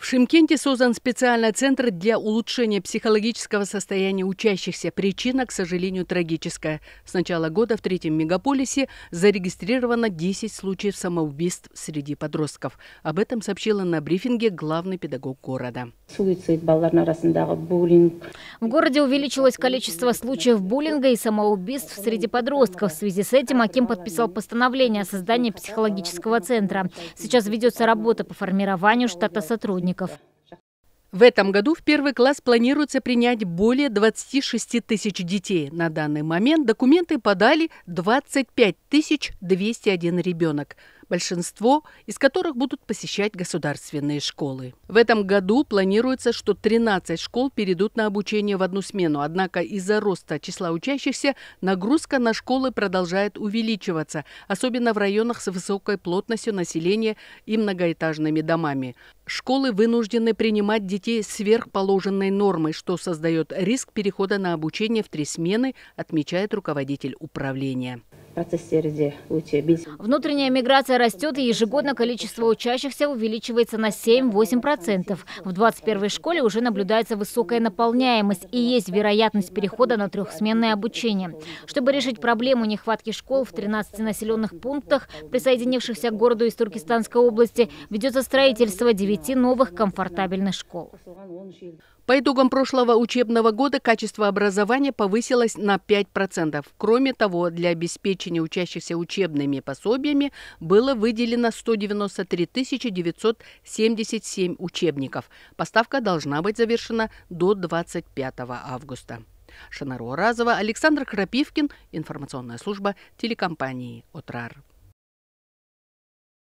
В Шимкенте создан специальный центр для улучшения психологического состояния учащихся. Причина, к сожалению, трагическая. С начала года в третьем мегаполисе зарегистрировано 10 случаев самоубийств среди подростков. Об этом сообщила на брифинге главный педагог города. В городе увеличилось количество случаев буллинга и самоубийств среди подростков. В связи с этим Аким подписал постановление о создании психологического центра. Сейчас ведется работа по формированию штата сотрудников школьников. В этом году в первый класс планируется принять более 26 тысяч детей. На данный момент документы подали 25 201 ребенок большинство из которых будут посещать государственные школы. В этом году планируется, что 13 школ перейдут на обучение в одну смену, однако из-за роста числа учащихся нагрузка на школы продолжает увеличиваться, особенно в районах с высокой плотностью населения и многоэтажными домами. Школы вынуждены принимать детей сверхположенной нормой, что создает риск перехода на обучение в три смены, отмечает руководитель управления внутренняя миграция растет и ежегодно количество учащихся увеличивается на 7-8 процентов в 21 школе уже наблюдается высокая наполняемость и есть вероятность перехода на трехсменное обучение чтобы решить проблему нехватки школ в 13 населенных пунктах присоединившихся к городу из туркестанской области ведется строительство 9 новых комфортабельных школ по итогам прошлого учебного года качество образования повысилось на 5%. Кроме того, для обеспечения обеспечения учащихся учебными пособиями было выделено 193 977 учебников. Поставка должна быть завершена до 25 августа. Шанару Разова, Александр Крапивкин, информационная служба телекомпании «Отрар».